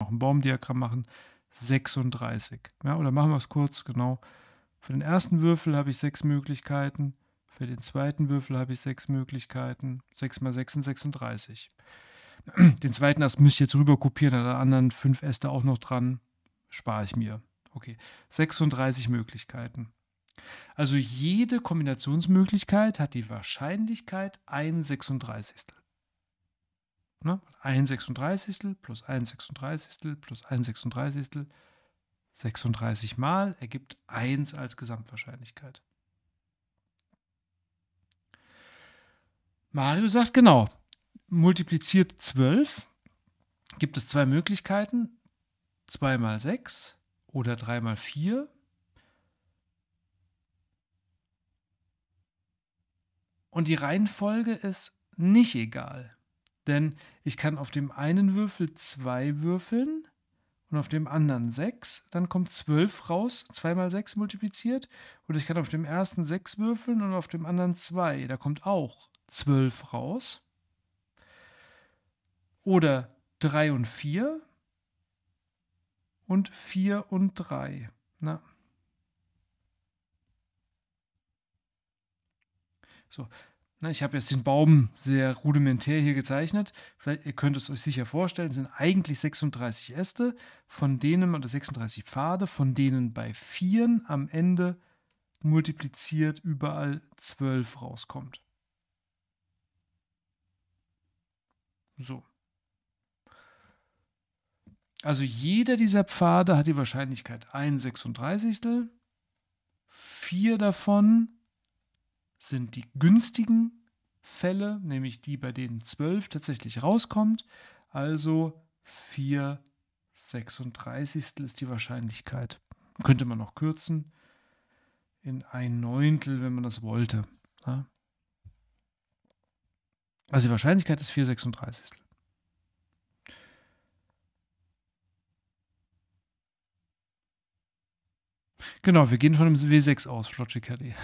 noch ein Baumdiagramm machen, 36. Ja, oder machen wir es kurz, genau. Für den ersten Würfel habe ich sechs Möglichkeiten, für den zweiten Würfel habe ich sechs Möglichkeiten, 6 mal 6 sind 36. Den zweiten Ast müsste ich jetzt rüber kopieren, an der anderen fünf Äste auch noch dran, spare ich mir. Okay, 36 Möglichkeiten. Also jede Kombinationsmöglichkeit hat die Wahrscheinlichkeit ein 36. Ne? 1 36 plus 1 36 plus 1 36 36 mal ergibt 1 als Gesamtwahrscheinlichkeit. Mario sagt genau, multipliziert 12 gibt es zwei Möglichkeiten, 2 mal 6 oder 3 mal 4. Und die Reihenfolge ist nicht egal. Denn ich kann auf dem einen Würfel 2 würfeln und auf dem anderen 6. Dann kommt 12 raus, 2 mal 6 multipliziert. Und ich kann auf dem ersten 6 würfeln und auf dem anderen 2. Da kommt auch 12 raus. Oder 3 und 4. Und 4 und 3. Na. So, Ne, ich habe jetzt den Baum sehr rudimentär hier gezeichnet. Vielleicht, ihr könnt es euch sicher vorstellen, sind eigentlich 36 Äste, von denen, oder 36 Pfade, von denen bei vieren am Ende multipliziert überall 12 rauskommt. So. Also jeder dieser Pfade hat die Wahrscheinlichkeit 1 36. Vier davon sind die günstigen Fälle, nämlich die, bei denen 12 tatsächlich rauskommt. Also 4 36 ist die Wahrscheinlichkeit. Könnte man noch kürzen in ein Neuntel, wenn man das wollte. Ja? Also die Wahrscheinlichkeit ist 4 36. Genau, wir gehen von einem W6 aus, Flotschikadi.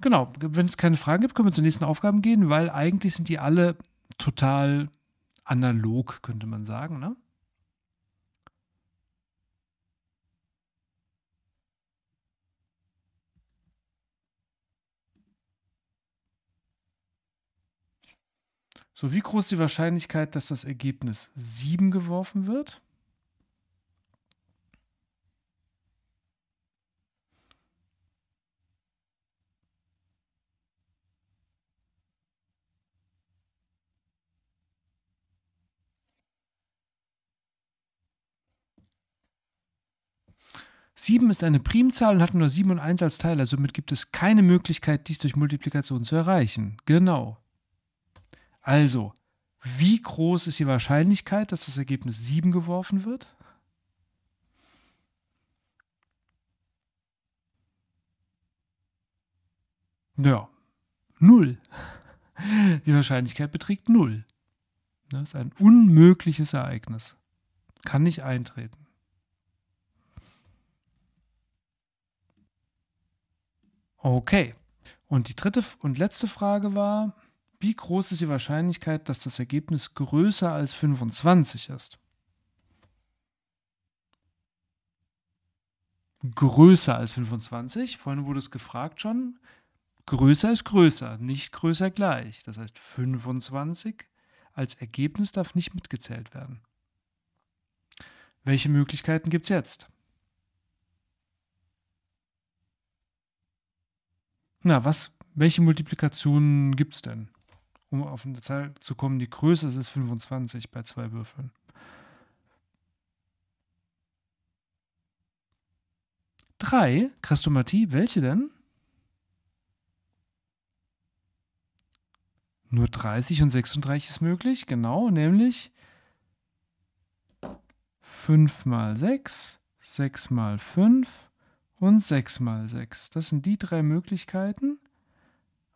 Genau, wenn es keine Fragen gibt, können wir zur nächsten Aufgaben gehen, weil eigentlich sind die alle total analog, könnte man sagen, ne? So, wie groß ist die Wahrscheinlichkeit, dass das Ergebnis 7 geworfen wird? 7 ist eine Primzahl und hat nur 7 und 1 als Teiler. Also somit gibt es keine Möglichkeit, dies durch Multiplikation zu erreichen. Genau. Also, wie groß ist die Wahrscheinlichkeit, dass das Ergebnis 7 geworfen wird? Ja, 0. Die Wahrscheinlichkeit beträgt 0. Das ist ein unmögliches Ereignis. Kann nicht eintreten. Okay. Und die dritte und letzte Frage war, wie groß ist die Wahrscheinlichkeit, dass das Ergebnis größer als 25 ist? Größer als 25. Vorhin wurde es gefragt schon. Größer ist größer, nicht größer gleich. Das heißt, 25 als Ergebnis darf nicht mitgezählt werden. Welche Möglichkeiten gibt es jetzt? Na, was, welche Multiplikationen gibt es denn? Um auf eine Zahl zu kommen, die Größe ist 25 bei zwei Würfeln. Drei, Christomatie, welche denn? Nur 30 und 36 ist möglich, genau, nämlich 5 mal 6, 6 mal 5, und 6 mal 6. Das sind die drei Möglichkeiten.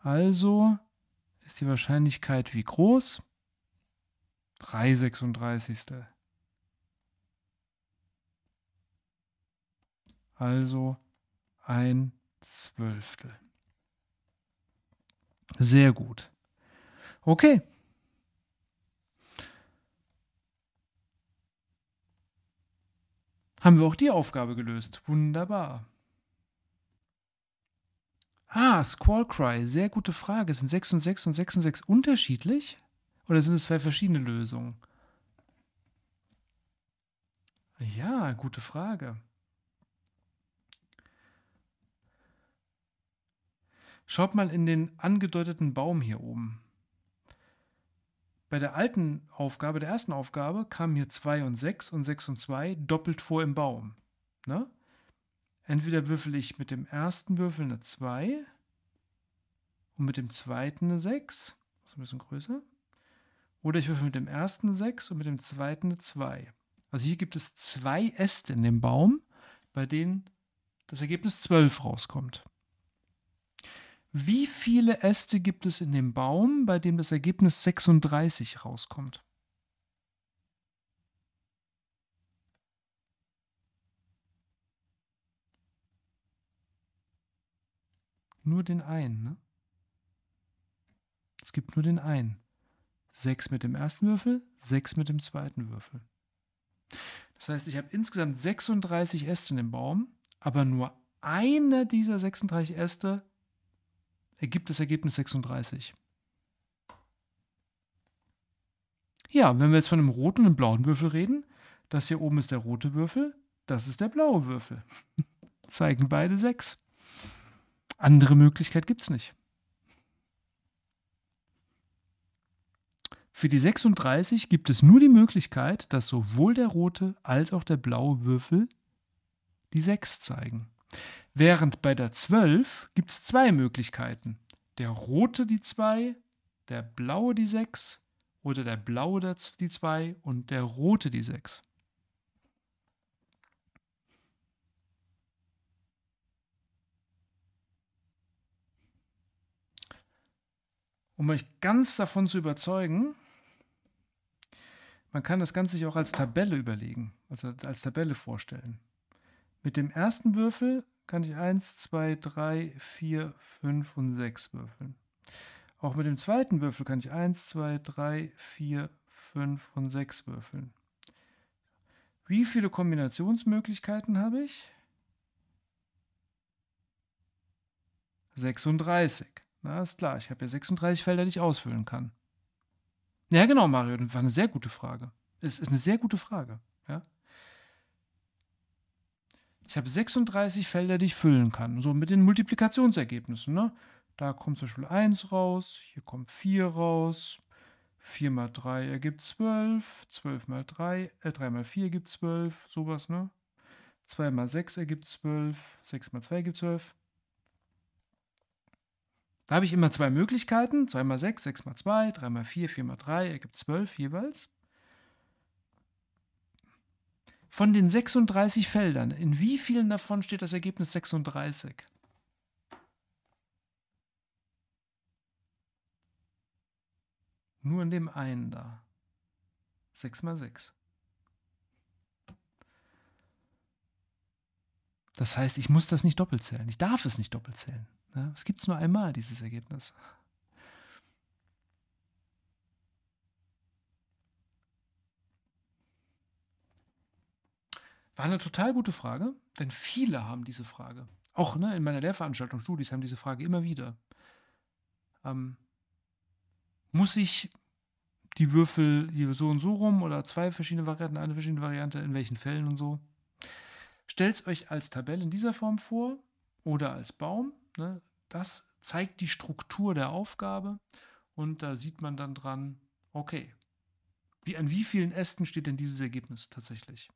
Also ist die Wahrscheinlichkeit wie groß? 3 36. Also ein Zwölftel. Sehr gut. Okay. Haben wir auch die Aufgabe gelöst. Wunderbar. Ah, Squallcry, sehr gute Frage. Sind 6 und 6 und 6 und 6 unterschiedlich? Oder sind es zwei verschiedene Lösungen? Ja, gute Frage. Schaut mal in den angedeuteten Baum hier oben. Bei der alten Aufgabe, der ersten Aufgabe, kamen hier 2 und 6 und 6 und 2 doppelt vor im Baum. Ne? Entweder würfel ich mit dem ersten Würfel eine 2 und mit dem zweiten eine 6, das ist ein bisschen größer, oder ich würfel mit dem ersten eine 6 und mit dem zweiten eine 2. Also hier gibt es zwei Äste in dem Baum, bei denen das Ergebnis 12 rauskommt. Wie viele Äste gibt es in dem Baum, bei dem das Ergebnis 36 rauskommt? nur den einen. Ne? Es gibt nur den einen. Sechs mit dem ersten Würfel, sechs mit dem zweiten Würfel. Das heißt, ich habe insgesamt 36 Äste in dem Baum, aber nur einer dieser 36 Äste ergibt das Ergebnis 36. Ja, wenn wir jetzt von einem roten und einem blauen Würfel reden, das hier oben ist der rote Würfel, das ist der blaue Würfel. Zeigen beide sechs. Andere Möglichkeit gibt es nicht. Für die 36 gibt es nur die Möglichkeit, dass sowohl der rote als auch der blaue Würfel die 6 zeigen. Während bei der 12 gibt es zwei Möglichkeiten. Der rote die 2, der blaue die 6 oder der blaue die 2 und der rote die 6. um euch ganz davon zu überzeugen, man kann das Ganze sich auch als Tabelle überlegen, also als Tabelle vorstellen. Mit dem ersten Würfel kann ich 1, 2, 3, 4, 5 und 6 würfeln. Auch mit dem zweiten Würfel kann ich 1, 2, 3, 4, 5 und 6 würfeln. Wie viele Kombinationsmöglichkeiten habe ich? 36. Na, ist klar, ich habe ja 36 Felder, die ich ausfüllen kann. Ja, genau, Mario, das war eine sehr gute Frage. Es ist eine sehr gute Frage. Ja? Ich habe 36 Felder, die ich füllen kann. So mit den Multiplikationsergebnissen. Ne? Da kommt zum Beispiel 1 raus, hier kommt 4 raus. 4 mal 3 ergibt 12. 12 mal 3, äh, 3 mal 4 ergibt 12. Sowas, ne? 2 mal 6 ergibt 12. 6 mal 2 ergibt 12. Da habe ich immer zwei Möglichkeiten. 2 mal 6, 6 mal 2, 3 mal 4, 4 mal 3 ergibt 12 jeweils. Von den 36 Feldern, in wie vielen davon steht das Ergebnis 36? Nur in dem einen da. 6 mal 6. Das heißt, ich muss das nicht doppelt zählen. Ich darf es nicht doppelt zählen. Es gibt es nur einmal, dieses Ergebnis. War eine total gute Frage, denn viele haben diese Frage. Auch ne, in meiner Lehrveranstaltung, Studis haben diese Frage immer wieder. Ähm, muss ich die Würfel hier so und so rum oder zwei verschiedene Varianten, eine verschiedene Variante, in welchen Fällen und so? Stellt es euch als Tabelle in dieser Form vor oder als Baum Ne? Das zeigt die Struktur der Aufgabe und da sieht man dann dran, okay, wie, an wie vielen Ästen steht denn dieses Ergebnis tatsächlich?